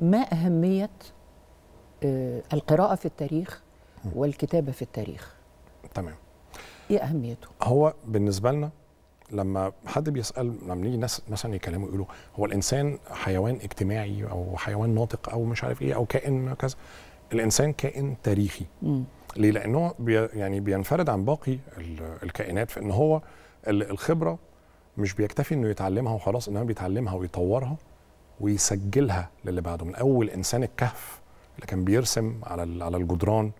ما أهمية آه، القراءة في التاريخ والكتابة في التاريخ تمام إيه أهميته؟ هو بالنسبة لنا لما حد بيسال لما نيجي ناس مثلا يكلموا يقولوا هو الانسان حيوان اجتماعي او حيوان ناطق او مش عارف ايه او كائن كذا الانسان كائن تاريخي م. ليه لانه بي يعني بينفرد عن باقي الكائنات في ان هو الخبره مش بيكتفي انه يتعلمها وخلاص انما بيتعلمها ويطورها ويسجلها للي بعده من اول انسان الكهف اللي كان بيرسم على على الجدران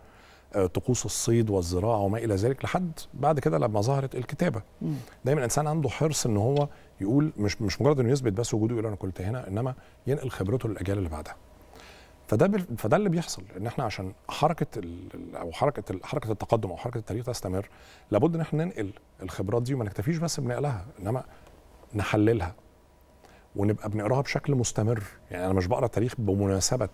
آه، طقوس الصيد والزراعه وما الى ذلك لحد بعد كده لما ظهرت الكتابه دايما الانسان عنده حرص ان هو يقول مش مش مجرد انه يثبت بس وجوده يقول انا كنت هنا انما ينقل خبرته للاجيال اللي بعدها فده فده اللي بيحصل ان احنا عشان حركه او حركه حركه التقدم او حركه التاريخ تستمر لابد ان احنا ننقل الخبرات دي وما نكتفيش بس بنقلها انما نحللها ونبقى بنقراها بشكل مستمر يعني انا مش بقرا تاريخ بمناسبه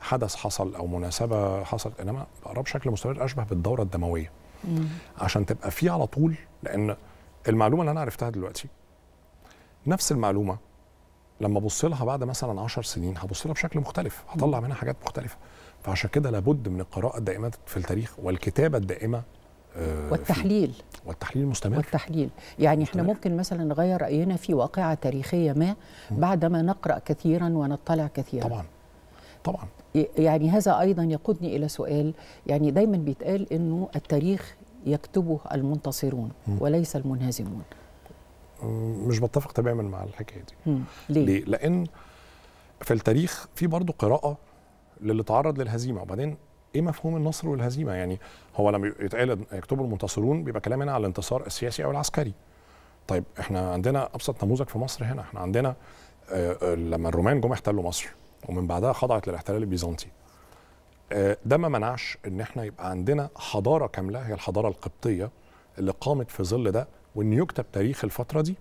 حدث حصل او مناسبه حصلت انما بقراه بشكل مستمر اشبه بالدوره الدمويه مم. عشان تبقى فيه على طول لان المعلومه اللي انا عرفتها دلوقتي نفس المعلومه لما ابص لها بعد مثلا 10 سنين هبص لها بشكل مختلف هطلع منها حاجات مختلفه فعشان كده لابد من القراءه الدائمه في التاريخ والكتابه الدائمه آه، والتحليل والتحليل المستمر والتحليل يعني مستمر. احنا ممكن مثلا نغير راينا في واقعه تاريخيه ما بعدما نقرا كثيرا ونطلع كثيرا طبعا طبعا يعني هذا ايضا يقودني الى سؤال يعني دايما بيتقال انه التاريخ يكتبه المنتصرون م. وليس المنهزمون مش بتفق تماما مع الحكايه دي ليه؟ ليه؟ لان في التاريخ في برضه قراءه للي تعرض للهزيمه وبعدين ايه مفهوم النصر والهزيمه يعني هو لما يتقال يكتبوا المنتصرون بيبقى كلام هنا على الانتصار السياسي او العسكري طيب احنا عندنا ابسط نموذج في مصر هنا احنا عندنا آه، لما الرومان جم احتلوا مصر ومن بعدها خضعت للاحتلال البيزنطي آه، ده ما منعش ان احنا يبقى عندنا حضاره كامله هي الحضاره القبطيه اللي قامت في ظل ده وان يكتب تاريخ الفتره دي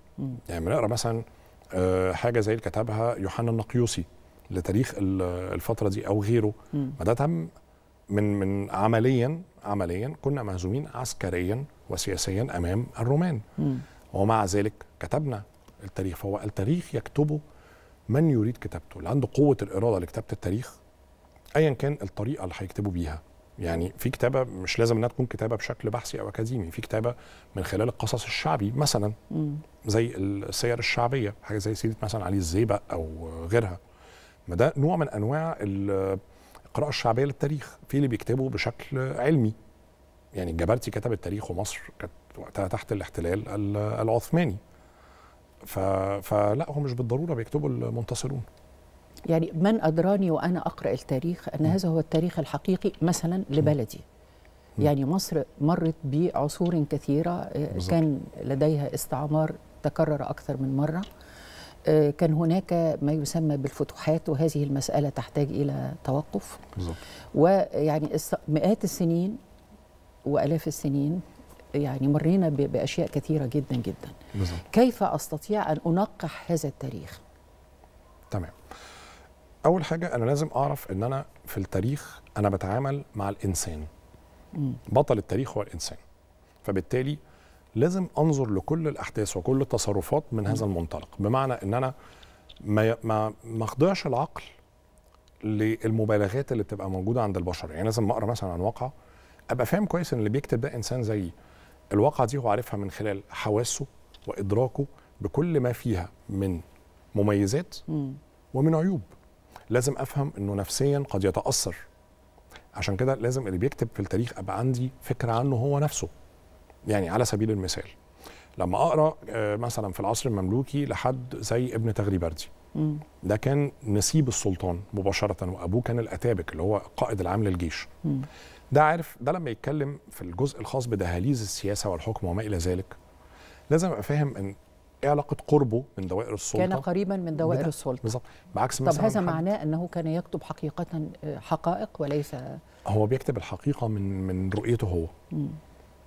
يعني بنقرا مثلا آه، حاجه زي اللي كتبها يوحنا النقيوسي لتاريخ الفتره دي او غيره ما ده تم من من عمليا عمليا كنا مهزومين عسكريا وسياسيا امام الرومان م. ومع ذلك كتبنا التاريخ فهو التاريخ يكتبه من يريد كتابته اللي عنده قوه الاراده لكتابه التاريخ ايا كان الطريقه اللي هيكتبوا بيها يعني في كتابه مش لازم انها تكون كتابه بشكل بحثي او اكاديمي في كتابه من خلال القصص الشعبي مثلا زي السير الشعبيه حاجه زي سيره مثلا علي الزيبق او غيرها ما ده نوع من انواع القراءه الشعبيه للتاريخ في اللي بيكتبوا بشكل علمي يعني الجبرتي كتب التاريخ ومصر كانت وقتها تحت الاحتلال العثماني ف... فلا هم مش بالضروره بيكتبوا المنتصرون يعني من ادراني وانا اقرا التاريخ ان م. هذا هو التاريخ الحقيقي مثلا لبلدي م. يعني مصر مرت بعصور كثيره آه، بالزبط. كان لديها استعمار تكرر اكثر من مره آه، كان هناك ما يسمى بالفتوحات وهذه المسألة تحتاج إلى توقف ويعني مئات السنين وآلاف السنين يعني مرينا بأشياء كثيرة جدا جدا بالزبط. كيف أستطيع أن أنقح هذا التاريخ؟ تمام أول حاجة أنا لازم أعرف أن أنا في التاريخ أنا بتعامل مع الإنسان م. بطل التاريخ هو الإنسان فبالتالي لازم انظر لكل الاحداث وكل التصرفات من هذا المنطلق بمعنى ان انا ما ما ما اخضعش العقل للمبالغات اللي بتبقى موجوده عند البشر يعني لازم اقرا مثلا عن واقعه ابقى فاهم كويس ان اللي بيكتب ده انسان زيي الواقعه دي هو عارفها من خلال حواسه وادراكه بكل ما فيها من مميزات ومن عيوب لازم افهم انه نفسيا قد يتاثر عشان كده لازم اللي بيكتب في التاريخ ابقى عندي فكره عنه هو نفسه يعني على سبيل المثال لما اقرا آه، مثلا في العصر المملوكي لحد زي ابن تغريبردي ده كان نسيب السلطان مباشره وابوه كان الاتابك اللي هو القائد العام للجيش ده عارف ده لما يتكلم في الجزء الخاص بدهاليز السياسه والحكم وما الى ذلك لازم ابقى فاهم ان ايه علاقه قربه من دوائر السلطه كان قريبا من دوائر السلطه بالظبط بعكس طب هذا معناه انه كان يكتب حقيقه آه، حقائق وليس هو بيكتب الحقيقه من من رؤيته هو مم.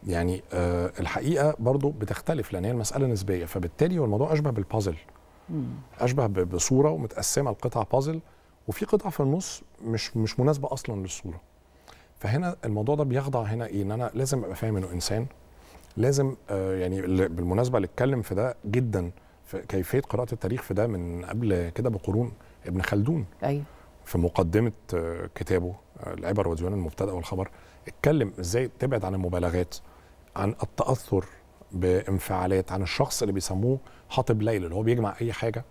يعني آه الحقيقه برضو بتختلف لان هي المساله نسبيه فبالتالي هو الموضوع اشبه بالبازل اشبه بصوره ومتقسمه لقطع بازل وفي قطع في النص مش مش مناسبه اصلا للصوره فهنا الموضوع ده بيخضع هنا ايه ان انا لازم ابقى فاهم انه انسان لازم آه يعني بالمناسبه اللي اتكلم في ده جدا في كيفيه قراءه التاريخ في ده من قبل كده بقرون ابن خلدون ايوه في مقدمه آه، كتابه آه، العبر وديوان المبتدا والخبر اتكلم ازاي تبعد عن المبالغات عن التاثر بانفعالات عن الشخص اللي بيسموه حاطب ليل اللي هو بيجمع اي حاجه